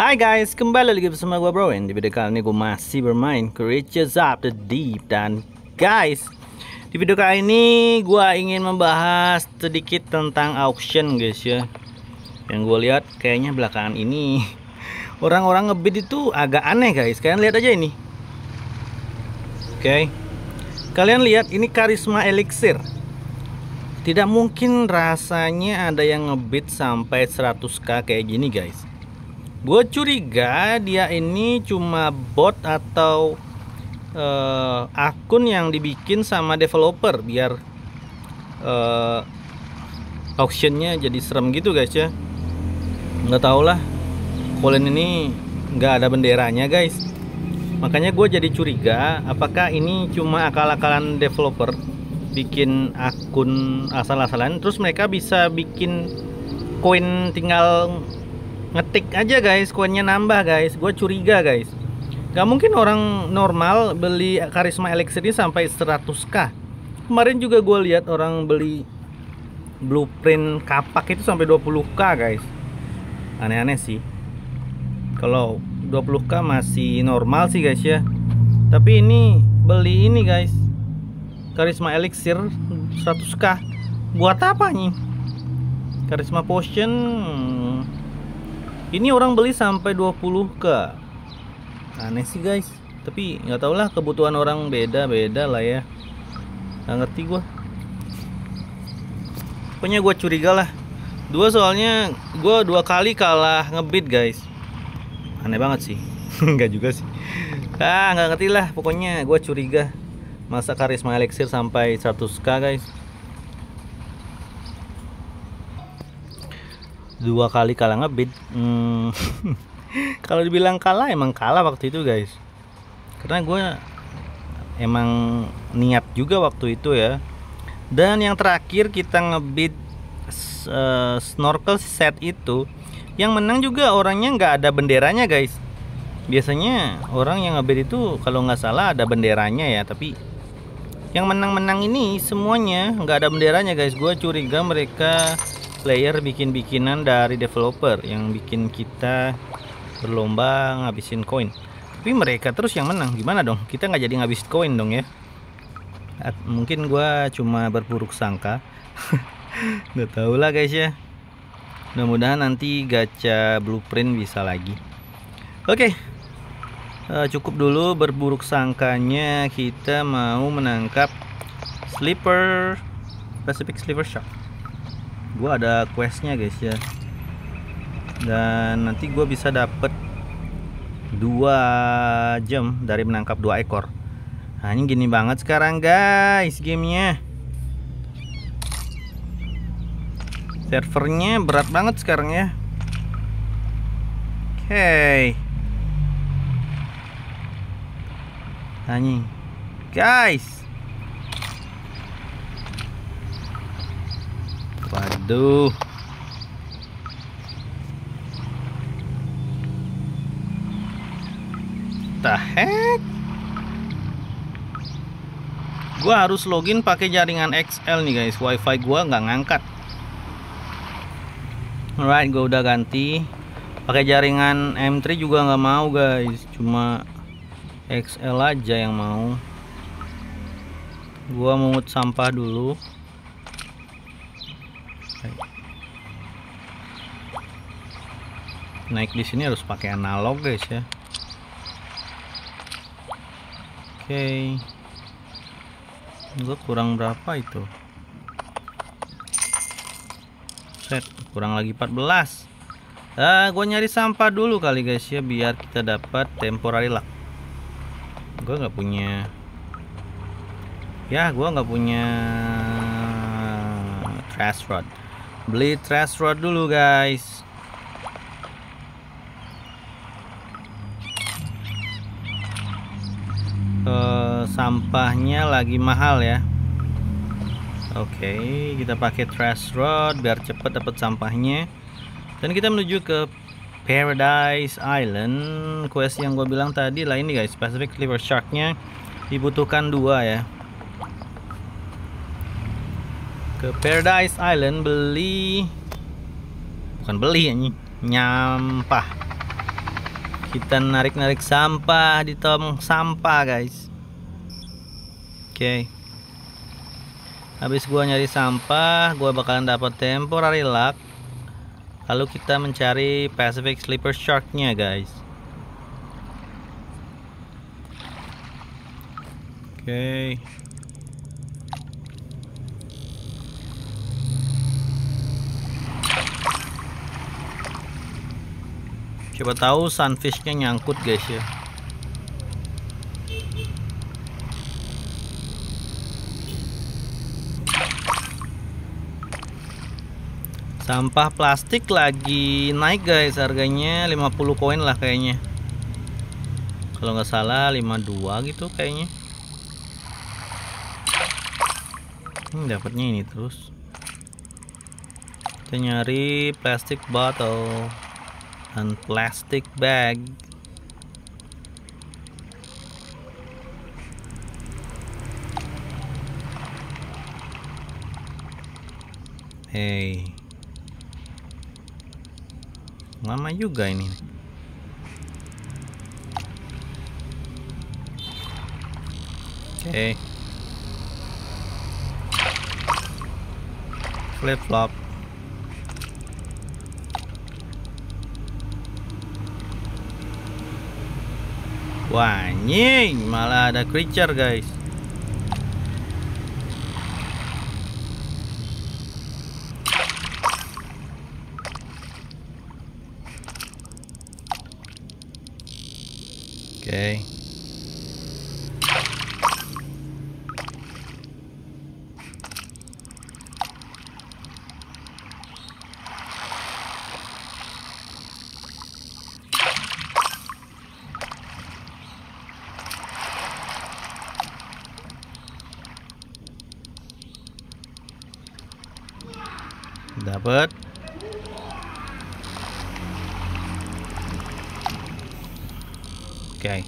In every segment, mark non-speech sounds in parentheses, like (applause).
Hai guys, kembali lagi bersama gue Broin Di video kali ini gue masih bermain Creatures Up The Deep Dan guys, di video kali ini gue ingin membahas sedikit tentang auction guys ya Yang gue lihat kayaknya belakangan ini (laughs) Orang-orang ngebid itu agak aneh guys Kalian lihat aja ini Oke okay. Kalian lihat ini karisma elixir Tidak mungkin rasanya ada yang ngebid sampai 100k kayak gini guys gue curiga dia ini cuma bot atau uh, akun yang dibikin sama developer biar uh, auctionnya jadi serem gitu guys ya nggak tau lah kolen ini nggak ada benderanya guys makanya gue jadi curiga apakah ini cuma akal-akalan developer bikin akun asal-asalan terus mereka bisa bikin koin tinggal ngetik aja guys koinnya nambah guys gue curiga guys gak mungkin orang normal beli karisma elixir ini sampai 100k kemarin juga gue lihat orang beli blueprint kapak itu sampai 20k guys aneh-aneh sih kalau 20k masih normal sih guys ya tapi ini beli ini guys karisma elixir 100k buat apa nih karisma potion hmm ini orang beli sampai 20k aneh sih guys tapi nggak tau lah kebutuhan orang beda-beda lah ya nggak ngerti gue pokoknya gue curiga lah dua soalnya gue dua kali kalah ngebit guys aneh banget sih (laughs) nggak juga sih ah nggak ngerti lah pokoknya gue curiga masa karisma elixir sampai 100k guys dua kali kalah ngebit hmm, (laughs) kalau dibilang kalah emang kalah waktu itu guys karena gue emang niat juga waktu itu ya dan yang terakhir kita ngebit uh, snorkel set itu yang menang juga orangnya nggak ada benderanya guys biasanya orang yang ngebit itu kalau nggak salah ada benderanya ya tapi yang menang-menang ini semuanya nggak ada benderanya guys gue curiga mereka player bikin-bikinan dari developer yang bikin kita berlomba ngabisin koin tapi mereka terus yang menang gimana dong kita nggak jadi ngabisin koin dong ya At mungkin gua cuma berburuk sangka (laughs) nggak tahu lah guys ya mudah-mudahan nanti gacha blueprint bisa lagi oke okay. Eh, cukup dulu berburuk sangkanya kita mau menangkap sleeper Pacific Sliver Shark gue ada questnya guys ya dan nanti gue bisa dapet dua jam dari menangkap dua ekor nah, ini gini banget sekarang guys gamenya servernya berat banget sekarang ya oke okay. Nah, anjing guys Aduh. The heck? Gua harus login pakai jaringan XL nih guys. Wifi gua nggak ngangkat. Alright, gua udah ganti. Pakai jaringan M3 juga nggak mau guys. Cuma XL aja yang mau. Gua mengut sampah dulu naik di sini harus pakai analog guys ya oke okay. gue kurang berapa itu set kurang lagi 14 Ah, gue nyari sampah dulu kali guys ya biar kita dapat temporary luck gue nggak punya ya gue nggak punya trash rod Beli trash rod dulu guys e, Sampahnya lagi mahal ya Oke kita pakai trash rod biar cepet dapat sampahnya Dan kita menuju ke Paradise Island quest yang gue bilang tadi lah ini guys Pacific liver Sharknya dibutuhkan dua ya ke Paradise Island beli bukan beli ya nyampah kita narik-narik sampah di tong sampah guys oke okay. habis gua nyari sampah gua bakalan dapat temporary luck lalu kita mencari Pacific Sleeper nya guys oke okay. Coba tahu sunfishnya nyangkut guys ya sampah plastik lagi naik guys harganya 50 koin lah kayaknya kalau nggak salah 52 gitu kayaknya hmm, dapatnya ini terus kita nyari plastik bottle and plastic bag Hey Lama juga ini Oke okay. Flip flop wanying malah ada creature, guys. Oke. Okay. dapat oke okay.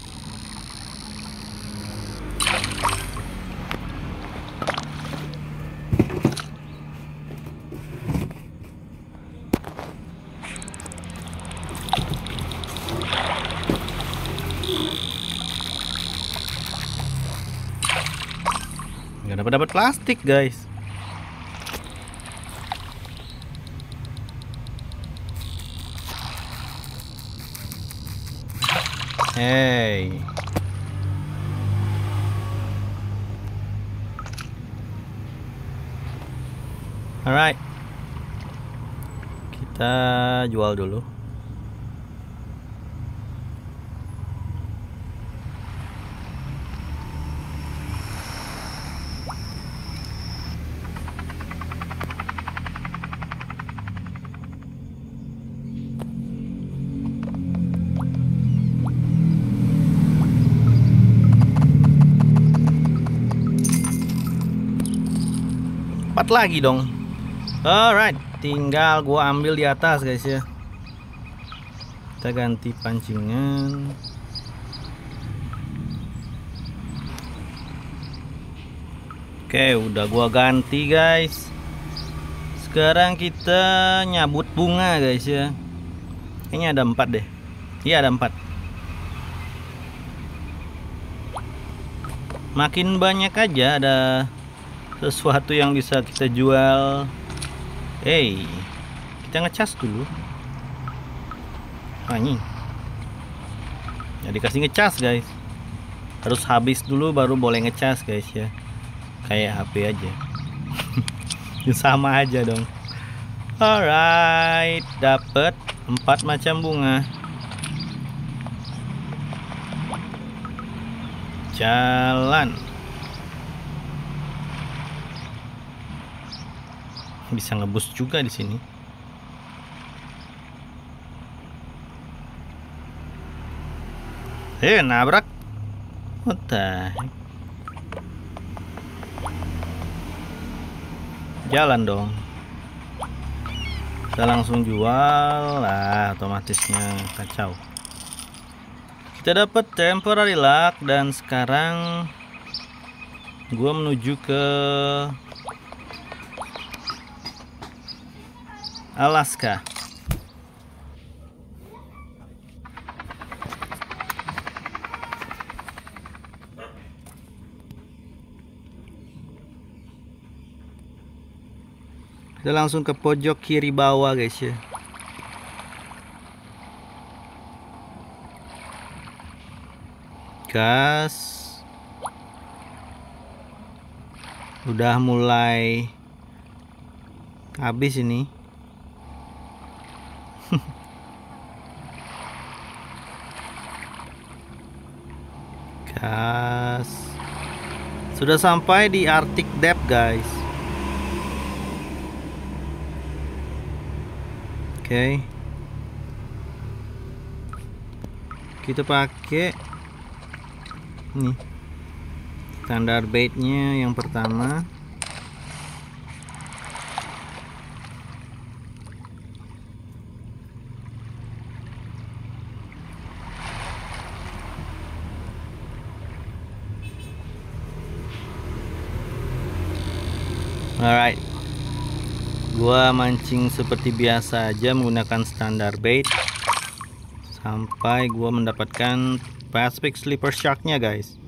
nggak dapat dapat plastik guys Hey. Alright. Kita jual dulu. empat lagi dong alright tinggal gua ambil di atas guys ya kita ganti pancingan oke udah gua ganti guys sekarang kita nyabut bunga guys ya Ini ada empat deh iya ada empat makin banyak aja ada sesuatu yang bisa kita jual hey kita ngecas dulu anjing ya dikasih ngecas guys harus habis dulu baru boleh ngecas guys ya kayak HP aja (laughs) sama aja dong alright dapet empat macam bunga jalan bisa ngebus juga di sini eh nabrak what jalan dong kita langsung jual lah otomatisnya kacau kita dapat temporary luck dan sekarang gue menuju ke Alaska. Kita langsung ke pojok kiri bawah guys ya. Gas. Udah mulai habis ini. (laughs) gas sudah sampai di Arctic Depth guys oke okay. kita pakai nih standar baitnya yang pertama alright gua mancing seperti biasa aja menggunakan standar bait sampai gua mendapatkan Pacific Slipper Sharknya guys